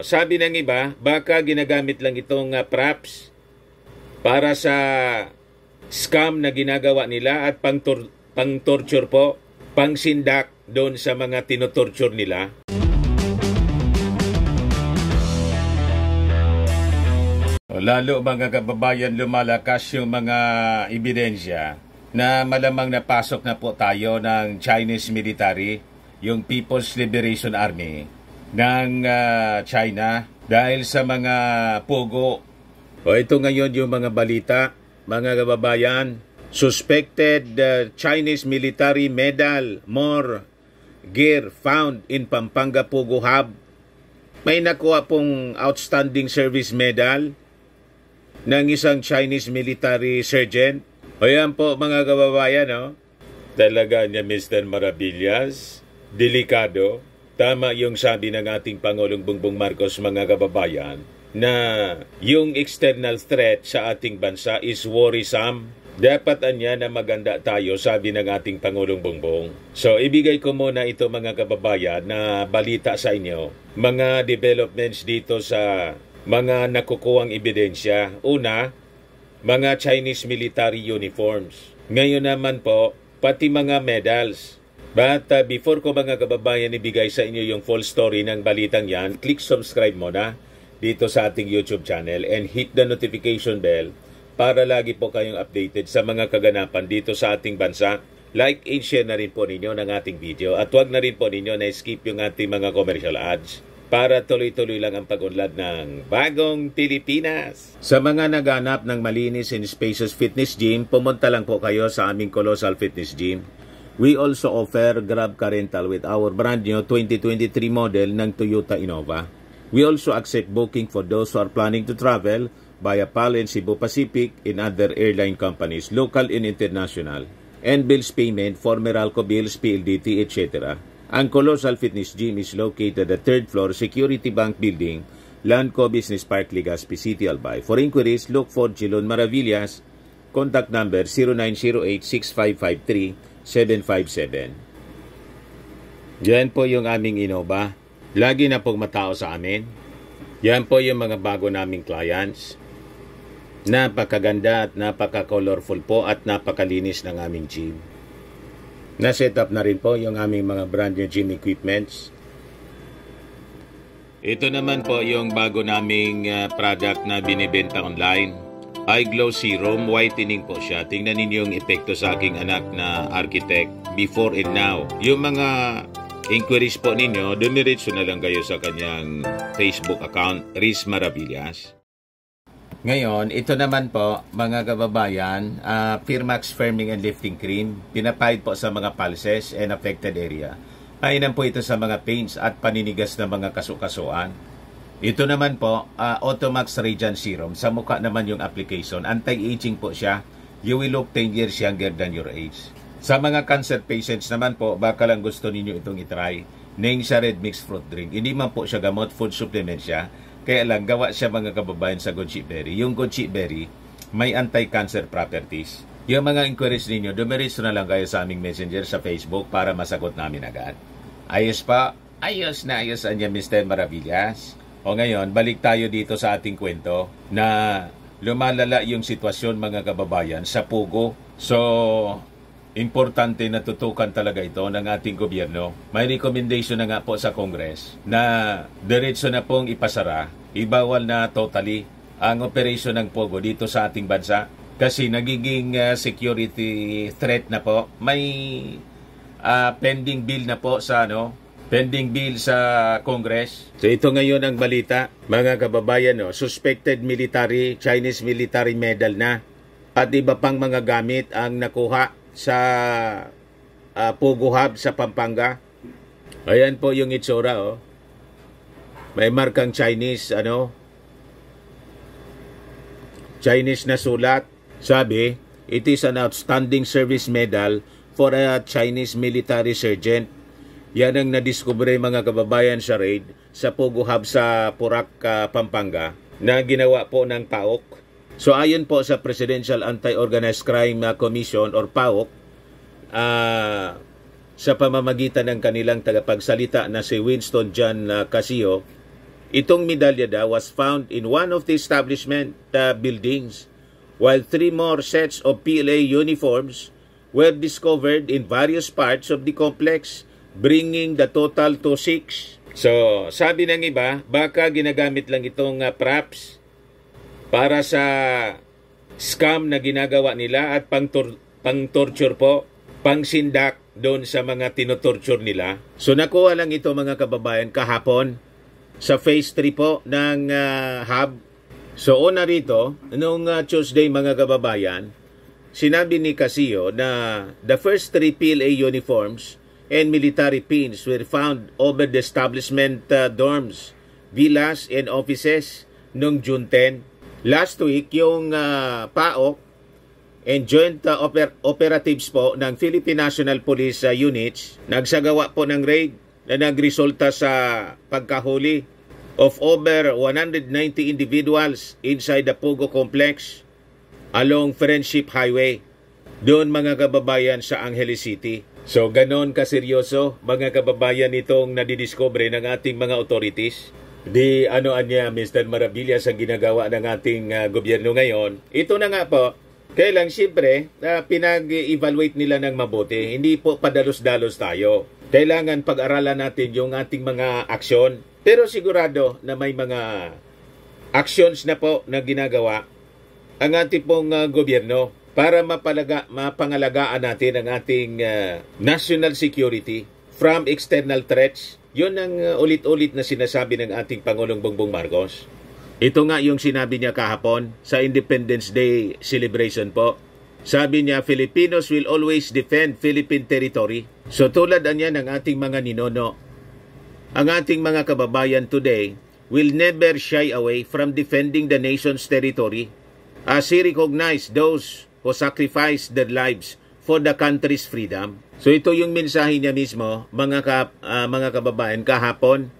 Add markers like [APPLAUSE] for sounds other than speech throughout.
Sabi ng iba, baka ginagamit lang itong uh, props para sa scam na ginagawa nila at pang-torture pang po, pang-sindak doon sa mga tinotorture nila. Lalo mga kababayan, lumalakas yung mga ebidensya na malamang napasok na po tayo ng Chinese military, yung People's Liberation Army ng uh, China dahil sa mga pugo. O ito ngayon yung mga balita, mga kababayan. Suspected uh, Chinese military medal, more gear found in Pampanga Pugo Hub. May nakuha pong outstanding service medal ng isang Chinese military sergeant. O yan po mga kababayan, no? Oh. Talaga niya Mr. Maravillas, delikado Tama yung sabi ng ating Pangulong Bongbong Marcos mga kababayan na yung external threat sa ating bansa is worrisome. Dapat anya na maganda tayo, sabi ng ating Pangulong Bongbong. So, ibigay ko muna ito mga kababayan na balita sa inyo. Mga developments dito sa mga nakukuhang ebidensya. Una, mga Chinese military uniforms. Ngayon naman po, pati mga medals But uh, before ko mga kababayan ibigay sa inyo yung full story ng balitang yan, click subscribe mo na dito sa ating YouTube channel and hit the notification bell para lagi po kayong updated sa mga kaganapan dito sa ating bansa. Like and share na rin po ninyo ng ating video at huwag na rin po ninyo na skip yung ating mga commercial ads para tuloy-tuloy lang ang pag-unlad ng bagong Pilipinas. Sa mga naganap ng malinis in Spaces Fitness Gym, pumunta lang po kayo sa aming Colossal Fitness Gym We also offer Grab Car Rental with our brand new 2023 model ng Toyota Innova. We also accept booking for those who are planning to travel via PAL and Cebu Pacific and other airline companies, local and international, and bills payment for Meralco bills, PLDT, etc. Ang Colossal Fitness Gym is located at 3rd floor Security Bank Building, Lanco Business Park, Legazpi City, Albay. For inquiries, look for Jilon Maravillas, contact number 0908 757. Yan po yung aming Innova. Lagi na pong matao sa amin. Yan po yung mga bago naming clients. Napakaganda at napaka-colorful po at napakalinis ng aming gym. Na-set up na rin po yung aming mga brand new gym equipments. Ito naman po yung bago naming ah, product na binibenta online. Eye Glow Serum, whitening po siya. Tingnan ninyo yung epekto sa aking anak na architect before and now. Yung mga inquiries po ninyo, dumiretso na lang kayo sa kanyang Facebook account, Riz Maravillas. Ngayon, ito naman po, mga kababayan, uh, Firmax Firming and Lifting Cream, pinapahid po sa mga pulses and affected area. Painan po ito sa mga paints at paninigas ng mga kasukasuan. Ito naman po, uh, Automax Radiant Serum. Sa mukha naman yung application. Anti-aging po siya. You will look 10 years younger than your age. Sa mga cancer patients naman po, baka lang gusto ninyo itong itry. Name siya Red Mixed Fruit Drink. Hindi man po siya gamot, food supplement siya. Kaya lang, gawa siya mga kababayan sa goji berry. Yung goji berry, may anti-cancer properties. Yung mga inquiries ninyo, dumiretso na lang kayo sa aming messenger sa Facebook para masagot namin agad. Ayos pa? Ayos na ayos anya Mr. Maravillas. O ngayon, balik tayo dito sa ating kwento na lumalala yung sitwasyon mga kababayan sa Pugo. So, importante na tutukan talaga ito ng ating gobyerno. May recommendation na nga po sa Congress na diretso na pong ipasara, ibawal na totally ang operasyon ng Pogo dito sa ating bansa kasi nagiging uh, security threat na po. May uh, pending bill na po sa ano pending bill sa Congress. So ito ngayon ang balita, mga kababayan, no, suspected military, Chinese military medal na at iba pang mga gamit ang nakuha sa uh, ah, Pogo sa Pampanga. Ayan po yung itsura, oh. May markang Chinese, ano, Chinese na sulat. Sabi, it is an outstanding service medal for a Chinese military sergeant yan ang nadiskubre mga kababayan sa raid sa Pogo Hub sa Porac, uh, ah, Pampanga na ginawa po ng PAOK. So ayon po sa Presidential Anti-Organized Crime ah, Commission or PAOK, uh, sa pamamagitan ng kanilang tagapagsalita na si Winston John Casio, itong medalya daw was found in one of the establishment uh, buildings while three more sets of PLA uniforms were discovered in various parts of the complex bringing the total to 6. So, sabi ng iba, baka ginagamit lang itong uh, props para sa scam na ginagawa nila at pang-torture po, pang-sindak doon sa mga tinotorture nila. So, nakuha lang ito mga kababayan kahapon sa phase 3 po ng uh, hub. So, una rito, noong uh, ah, Tuesday mga kababayan, sinabi ni Casio na the first three PLA uniforms and military pins were found over the establishment uh, dorms, villas, and offices noong June 10. Last week, yung uh, PAOK and Joint uh, oper- Operatives po ng Philippine National Police uh, Units nagsagawa po ng raid na nagresulta sa pagkahuli of over 190 individuals inside the Pugo Complex along Friendship Highway. Doon mga kababayan sa Angeles City. So ganon kaseryoso mga kababayan itong nadidiscover ng ating mga authorities. Di ano anya Mr. Marabilia sa ginagawa ng ating uh, gobyerno ngayon. Ito na nga po, kaya lang siyempre uh, pinag-evaluate nila ng mabuti. Hindi po padalos-dalos tayo. Kailangan pag-aralan natin yung ating mga aksyon. Pero sigurado na may mga actions na po na ginagawa ang ating pong uh, gobyerno para mapalaga, mapangalagaan natin ang ating uh, national security from external threats. Yun ang uh, ulit-ulit na sinasabi ng ating Pangulong Bongbong Marcos. Ito nga yung sinabi niya kahapon sa Independence Day celebration po. Sabi niya, Filipinos will always defend Philippine territory. So tulad niya ng ating mga ninono, ang ating mga kababayan today will never shy away from defending the nation's territory as he recognized those who sacrificed their lives for the country's freedom. So ito yung mensahe niya mismo, mga, ka, uh, mga kababayan, kahapon,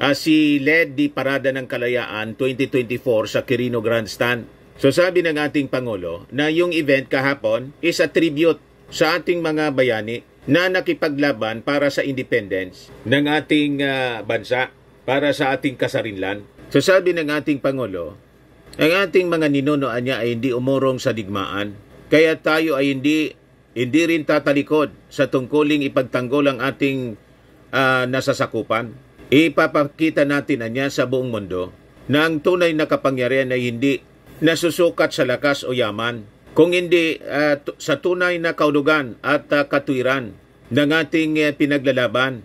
uh, si led di Parada ng Kalayaan 2024 sa Quirino Grandstand. So sabi ng ating Pangulo na yung event kahapon is a tribute sa ating mga bayani na nakipaglaban para sa independence ng ating uh, bansa, para sa ating kasarinlan. So sabi ng ating Pangulo, ang ating mga ninunoan niya ay hindi umurong sa digmaan, kaya tayo ay hindi hindi rin tatalikod sa tungkuling ipagtanggol ang ating uh, nasasakupan. Ipapakita natin na niya sa buong mundo na ang tunay na kapangyarihan ay hindi nasusukat sa lakas o yaman, kung hindi uh, sa tunay na kaulugan at uh, ah, katwiran ng ating uh, pinaglalaban.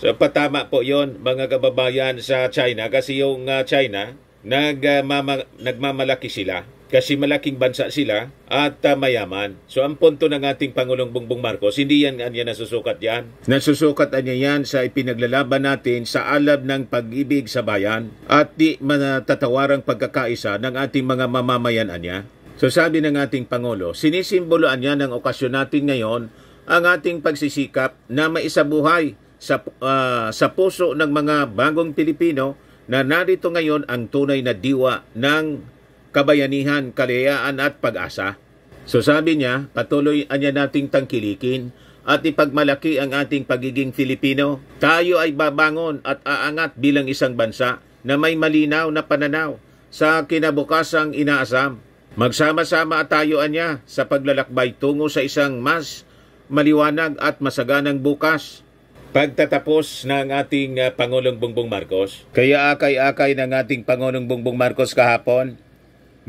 So patama po yon mga kababayan sa China kasi yung uh, China nag, uh, mama, nagmamalaki sila kasi malaking bansa sila at uh, mayaman. So ang punto ng ating Pangulong Bongbong Marcos, hindi yan anya nasusukat yan. Nasusukat anya yan sa ipinaglalaban natin sa alab ng pag-ibig sa bayan at di matatawarang pagkakaisa ng ating mga mamamayan anya. So sabi ng ating Pangulo, sinisimboloan niya ng okasyon natin ngayon ang ating pagsisikap na maisabuhay sa, uh, sa puso ng mga bagong Pilipino na narito ngayon ang tunay na diwa ng kabayanihan, kalayaan at pag-asa. So sabi niya, patuloy niya nating tangkilikin at ipagmalaki ang ating pagiging Filipino. Tayo ay babangon at aangat bilang isang bansa na may malinaw na pananaw sa kinabukasang inaasam. Magsama-sama tayo anya sa paglalakbay tungo sa isang mas maliwanag at masaganang bukas pagtatapos ng ating uh, Pangulong Bongbong Marcos. Kaya akay-akay ng ating Pangulong Bongbong Marcos kahapon,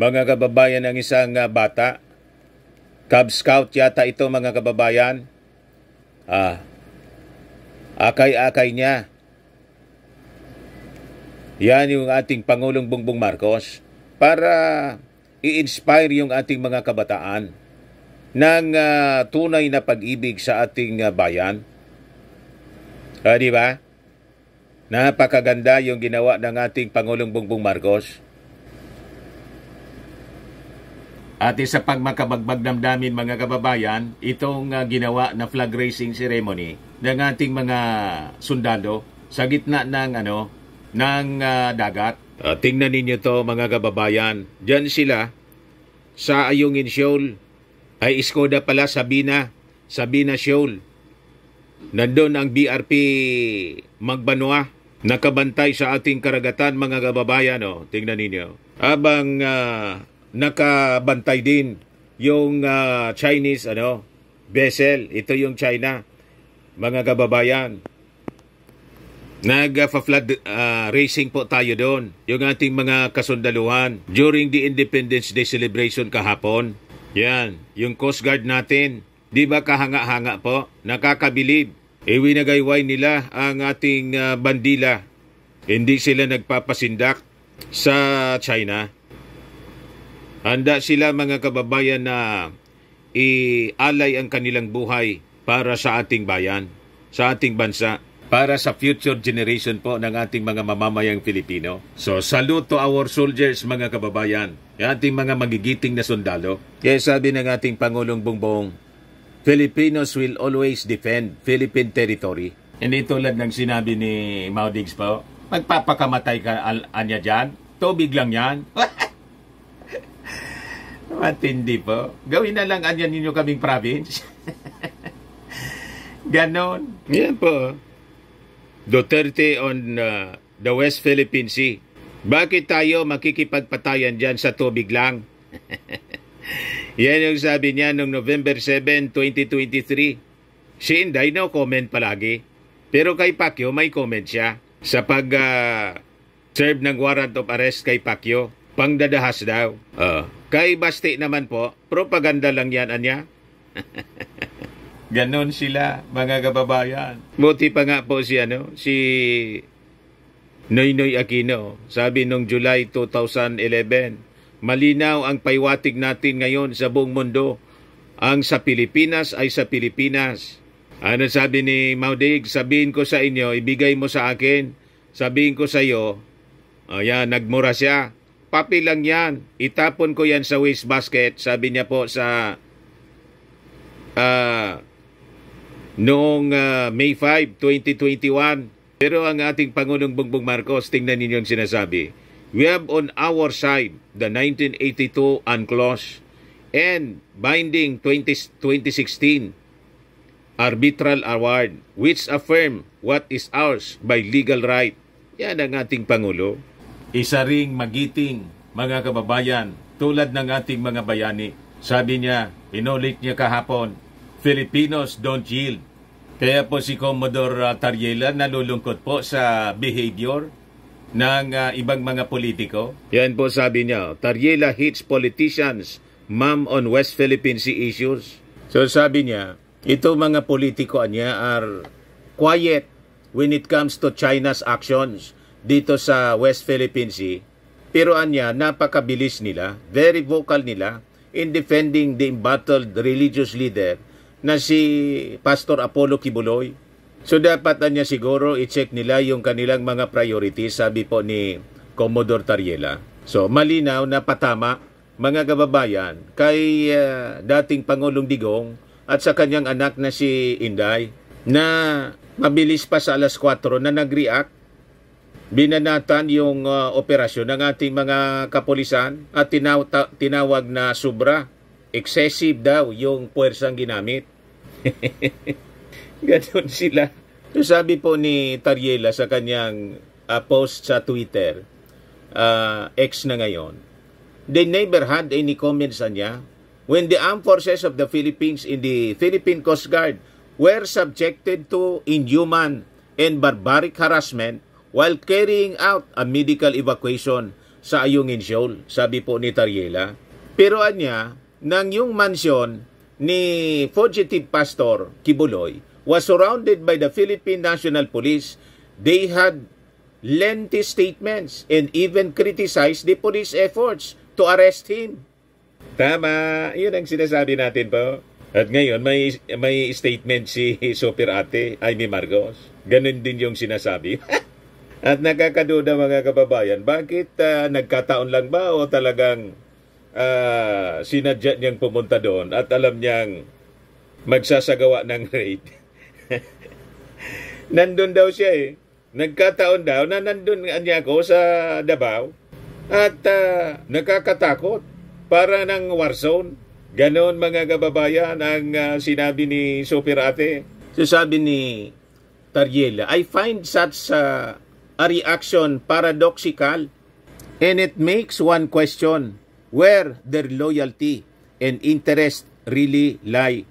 mga kababayan ng isang uh, bata, Cub Scout yata ito mga kababayan, ah, akay-akay niya. Yan yung ating Pangulong Bongbong Marcos para i-inspire yung ating mga kabataan ng uh, tunay na pag-ibig sa ating uh, bayan Ah, di ba? Napakaganda yung ginawa ng ating Pangulong Bongbong Marcos. At sa pang ng damdamin mga kababayan, itong uh, ginawa na flag raising ceremony ng ating mga sundalo sa gitna ng ano ng uh, dagat. Uh, tingnan ninyo to mga kababayan. Diyan sila sa Ayungin Shoal ay Iskoda pala Sabina, Sabina Shoal. Nandun ang BRP Magbanua. nakabantay sa ating karagatan mga kababayan. Oh. Tingnan ninyo. Abang uh, ah, nakabantay din yung uh, Chinese ano vessel. Ito yung China. Mga kababayan. Nag-flood uh, ah, racing po tayo doon. Yung ating mga kasundaluhan during the Independence Day celebration kahapon. Yan, yung Coast Guard natin Di ba kahanga-hanga po? Nakakabilib. Iwinagayway nila ang ating uh, bandila. Hindi sila nagpapasindak sa China. Handa sila mga kababayan na ialay ang kanilang buhay para sa ating bayan, sa ating bansa, para sa future generation po ng ating mga mamamayang Pilipino. So salute to our soldiers mga kababayan, ating mga magigiting na sundalo. Kaya sabi ng ating Pangulong Bongbong, Filipinos will always defend Philippine territory. Hindi tulad ng sinabi ni Mao Diggs po, magpapakamatay ka anya dyan, tubig lang yan. [LAUGHS] Matindi po. Gawin na lang anya ninyo kaming province. [LAUGHS] Ganon. Yan po. Duterte on uh, the West Philippine Sea. Bakit tayo makikipagpatayan dyan sa tubig lang? [LAUGHS] Yan yung sabi niya noong November 7, 2023. Si Inday no comment palagi. Pero kay Pacquiao may comment siya sa pag uh, serve ng warrant of arrest kay Pacquiao. Pangdadahas daw. Uh, kay Basti naman po, propaganda lang yan anya. [LAUGHS] Ganon sila, mga kababayan. Buti pa nga po si, ano, si Noynoy Aquino, sabi nung July 2011, Malinaw ang paywatig natin ngayon sa buong mundo. Ang sa Pilipinas ay sa Pilipinas. Ano sabi ni Maudig? Sabihin ko sa inyo, ibigay mo sa akin. Sabihin ko sa iyo, ayan, nagmura siya. Papi lang yan. Itapon ko yan sa waste basket. Sabi niya po sa uh, noong uh, May 5, 2021. Pero ang ating Pangulong Bongbong Marcos, tingnan ninyo ang sinasabi We have on our side the 1982 UNCLOS and binding 2016 arbitral award which affirm what is ours by legal right. Yan ang ating Pangulo. Isa ring magiting mga kababayan tulad ng ating mga bayani. Sabi niya, inulit niya kahapon, Filipinos don't yield. Kaya po si Commodore Tariela nalulungkot po sa behavior ng uh, ibang mga politiko? Yan po sabi niya. Tariela hits politicians, ma'am on West Philippine Sea issues. So sabi niya, ito mga politiko niya are quiet when it comes to China's actions dito sa West Philippine Sea. Pero anya, napakabilis nila, very vocal nila in defending the embattled religious leader na si Pastor Apollo Kibuloy So dapat niya siguro i-check nila yung kanilang mga priorities, sabi po ni Commodore Tariela. So malinaw na patama mga gababayan kay uh, dating Pangulong Digong at sa kanyang anak na si Inday na mabilis pa sa alas 4 na nag-react binanatan yung uh, operasyon ng ating mga kapulisan at tinaw- tinawag na sobra excessive daw yung puwersang ginamit [LAUGHS] [LAUGHS] Ganon sila. So sabi po ni Tariela sa kanyang uh, post sa Twitter, uh, ex na ngayon, They never had any comments on niya when the armed forces of the Philippines in the Philippine Coast Guard were subjected to inhuman and barbaric harassment while carrying out a medical evacuation sa Ayungin Shoal, sabi po ni Tariela. Pero anya, nang yung mansyon ni fugitive pastor Kibuloy was surrounded by the Philippine National Police, they had lengthy statements and even criticized the police efforts to arrest him. Tama, yun ang sinasabi natin po. At ngayon, may, may statement si [LAUGHS] Super Ate, Amy Margos. Ganun din yung sinasabi. [LAUGHS] At nakakaduda mga kababayan, bakit uh, nagkataon lang ba o talagang uh, sinadya niyang pumunta doon at alam niyang magsasagawa ng raid? [LAUGHS] [LAUGHS] nandun daw siya eh. Nagkataon daw na nandun niya ako sa Davao at uh, nakakatakot para ng warzone. zone. Ganon mga kababayan ang uh, sinabi ni Superate. Sasabi ni Tariela, I find such uh, a reaction paradoxical and it makes one question where their loyalty and interest really lie.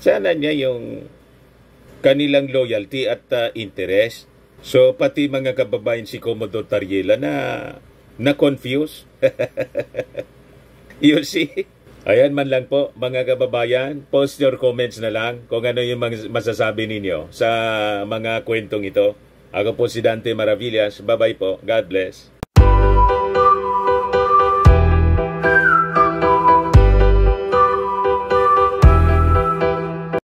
Sana niya yung kanilang loyalty at uh, ah, interest. So pati mga kababayan si Commodore Tariela na na-confuse. [LAUGHS] you see? Ayan man lang po mga kababayan, post your comments na lang kung ano yung masasabi ninyo sa mga kwentong ito. Ako po si Dante Maravillas. Bye-bye po. God bless.